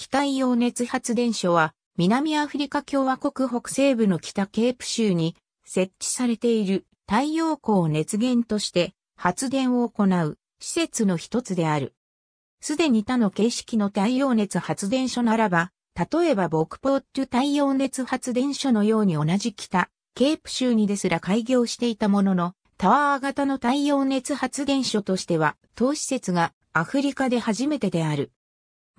機体用熱発電所は、南アフリカ共和国北西部の北ケープ州に設置されている太陽光を熱源として発電を行う施設の一つである。すでに他の形式の太陽熱発電所ならば、例えばボクポット太陽熱発電所のように同じ北、ケープ州にですら開業していたものの、タワー型の太陽熱発電所としては、当施設がアフリカで初めてである。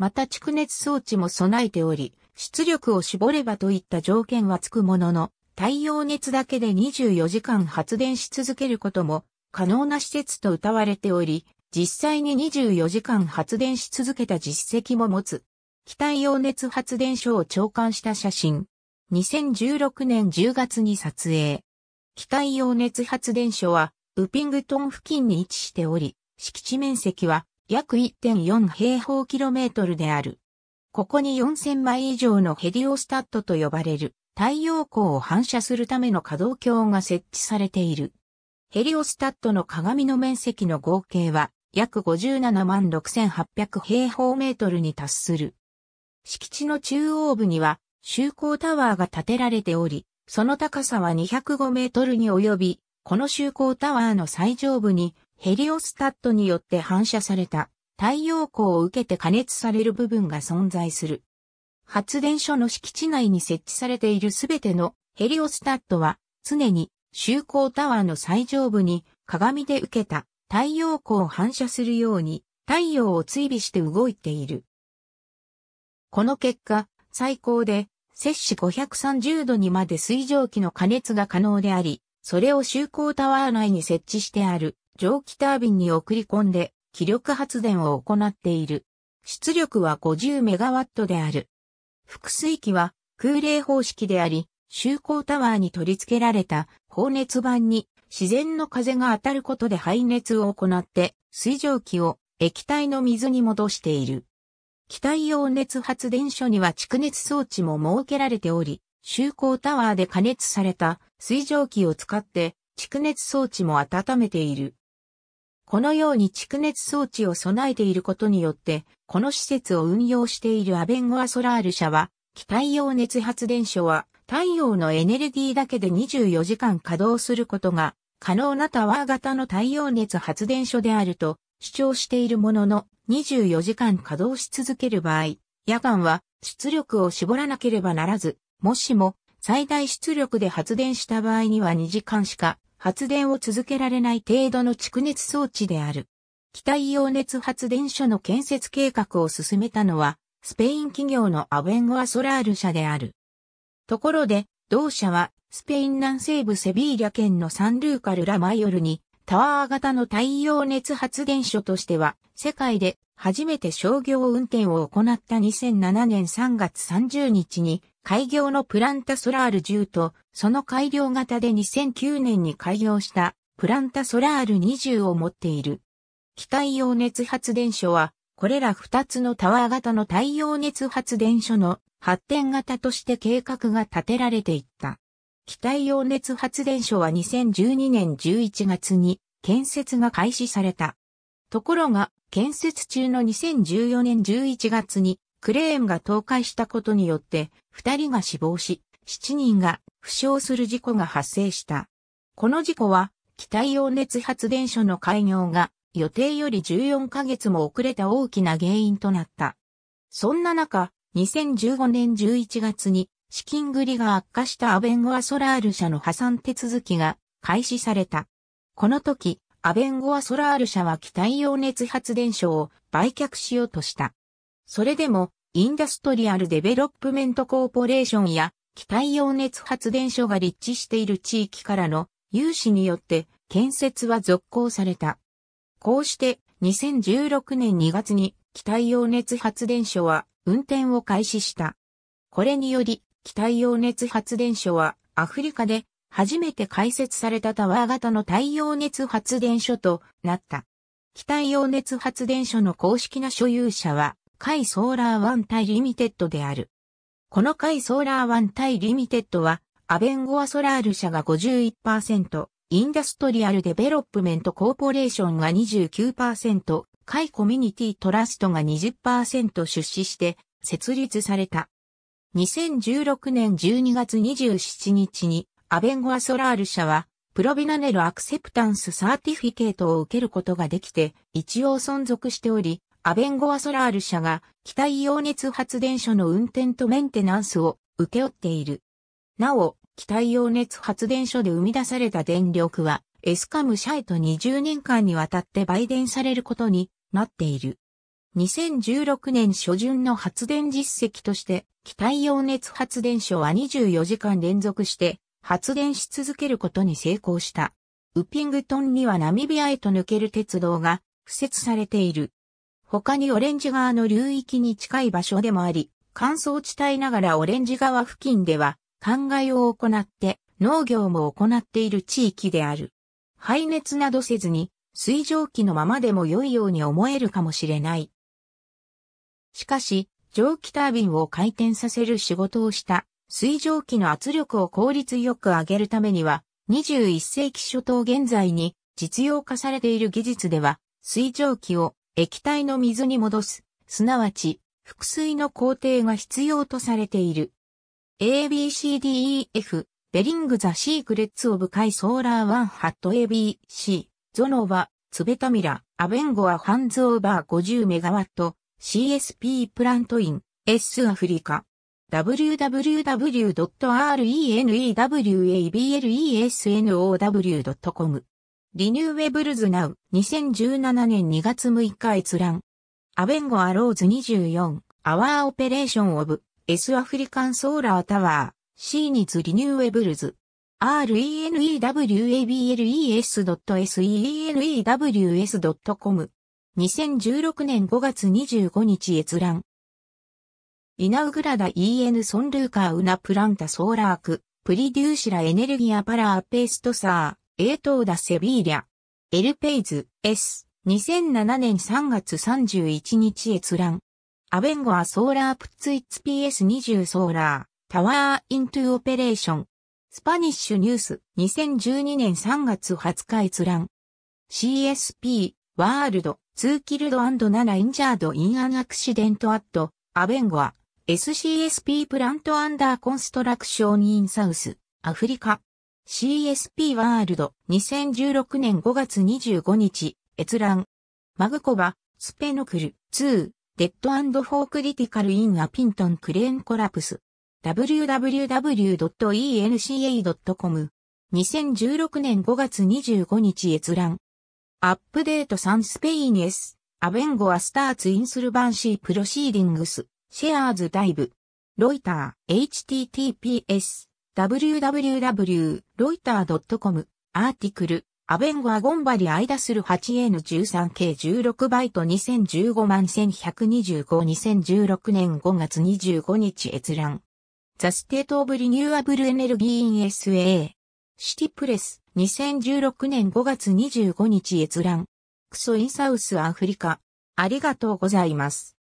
また蓄熱装置も備えており、出力を絞ればといった条件はつくものの、太陽熱だけで24時間発電し続けることも可能な施設と謳われており、実際に24時間発電し続けた実績も持つ。気体用熱発電所を長官した写真。2016年10月に撮影。気体用熱発電所は、ウピングトン付近に位置しており、敷地面積は約1.4平方キロメートルである。ここに4000枚以上のヘリオスタットと呼ばれる太陽光を反射するための可動橋が設置されている。ヘリオスタットの鏡の面積の合計は約57万6800平方メートルに達する。敷地の中央部には就航タワーが建てられており、その高さは205メートルに及び、この就航タワーの最上部にヘリオスタットによって反射された太陽光を受けて加熱される部分が存在する。発電所の敷地内に設置されているすべてのヘリオスタットは常に就航タワーの最上部に鏡で受けた太陽光を反射するように太陽を追尾して動いている。この結果、最高で摂氏530度にまで水蒸気の加熱が可能であり、それを集光タワー内に設置してある蒸気タービンに送り込んで気力発電を行っている。出力は50メガワットである。複水器は空冷方式であり、就航タワーに取り付けられた放熱板に自然の風が当たることで排熱を行って水蒸気を液体の水に戻している。機体用熱発電所には蓄熱装置も設けられており、就航タワーで加熱された水蒸気を使って蓄熱装置も温めている。このように蓄熱装置を備えていることによって、この施設を運用しているアベンゴアソラール社は、機体用熱発電所は太陽のエネルギーだけで24時間稼働することが可能なタワー型の太陽熱発電所であると主張しているものの24時間稼働し続ける場合、夜間は出力を絞らなければならず、もしも最大出力で発電した場合には2時間しか発電を続けられない程度の蓄熱装置である。気体用熱発電所の建設計画を進めたのは、スペイン企業のアベンゴアソラール社である。ところで、同社は、スペイン南西部セビーリャ県のサンルーカルラマイオルに、タワー型の太陽熱発電所としては、世界で初めて商業運転を行った2007年3月30日に、開業のプランタソラール10と、その改良型で2009年に開業したプランタソラール20を持っている。機体用熱発電所は、これら2つのタワー型の太陽熱発電所の発展型として計画が立てられていった。機体用熱発電所は2012年11月に建設が開始された。ところが、建設中の2014年11月にクレーンが倒壊したことによって二人が死亡し、七人が負傷する事故が発生した。この事故は、機体用熱発電所の開業が予定より14ヶ月も遅れた大きな原因となった。そんな中、2015年11月に資金繰りが悪化したアベンゴアソラール社の破産手続きが開始された。この時、アベンゴアソラール社は機体用熱発電所を売却しようとした。それでもインダストリアルデベロップメントコーポレーションや機体用熱発電所が立地している地域からの融資によって建設は続行された。こうして2016年2月に機体用熱発電所は運転を開始した。これにより機体用熱発電所はアフリカで初めて開設されたタワー型の太陽熱発電所となった。機体用熱発電所の公式な所有者はイソーラーワン対リミテッドである。このイソーラーワン対リミテッドは、アベンゴアソラール社が51%、インダストリアルデベロップメントコーポレーションが29%、イコミュニティトラストが20%出資して設立された。2016年12月27日にアベンゴアソラール社はプロビナネルアクセプタンスサーティフィケートを受けることができて一応存続しており、アベンゴアソラール社が機体溶熱発電所の運転とメンテナンスを受け負っている。なお、機体溶熱発電所で生み出された電力は、エスカム社へと20年間にわたって売電されることになっている。2016年初旬の発電実績として、機体溶熱発電所は24時間連続して発電し続けることに成功した。ウピングトンにはナミビアへと抜ける鉄道が敷設されている。他にオレンジ側の流域に近い場所でもあり、乾燥地帯ながらオレンジ側付近では、灌漑を行って農業も行っている地域である。排熱などせずに、水蒸気のままでも良いように思えるかもしれない。しかし、蒸気タービンを回転させる仕事をした水蒸気の圧力を効率よく上げるためには、21世紀初頭現在に実用化されている技術では、水蒸気を液体の水に戻す、すなわち、複水の工程が必要とされている。ABCDEF、ベリングザ・シークレッツ・オブ・カイ・ソーラー・ワン・ハット ABC、ゾノは、ツベタミラ、アベンゴア・ハンズ・オーバー50メガワット、CSP プラントイン、S アフリカ。www.renewableSnow.com リニューウェブルズナウ2017年2月6日閲覧。アベンゴアローズ24アワーオペレーションオブエスアフリカンソーラータワーシーニツリニューウェブルズ renewabls.senews.com e 2016年5月25日閲覧イナウグラダ EN ソンルーカーウナプランタソーラークプリデューシラエネルギアパラーペーストサーエートーダ・セビーリャ。エルペイズ、S。2007年3月31日閲覧。アベンゴアソーラープツイッツ PS20 ソーラー、タワーイントゥオペレーション。スパニッシュニュース、2012年3月20日閲覧。CSP、ワールド、ツーキルドアンド・ナ・インジャードインアンアクシデントアット、アベンゴア、SCSP プラントアンダーコンストラクションインサウス、アフリカ。CSP ワールド2016年5月25日、閲覧。マグコバ、スペノクル、2、デッドフォークリティカルインアピントンクレーンコラプス。www.enca.com。2016年5月25日閲覧。アップデート3スペインエス、アベンゴアスターツインスルバンシープロシーディングス、シェアーズダイブ。ロイター、https。www.loiter.com アーティクルアベンゴアゴンバリアイダスル 8N13 計16バイト2015万1125 2016年5月25日閲覧。ザステートオブリニューアブルエネルギーイン SA シティプレス2016年5月25日閲覧。クソインサウスアフリカ。ありがとうございます。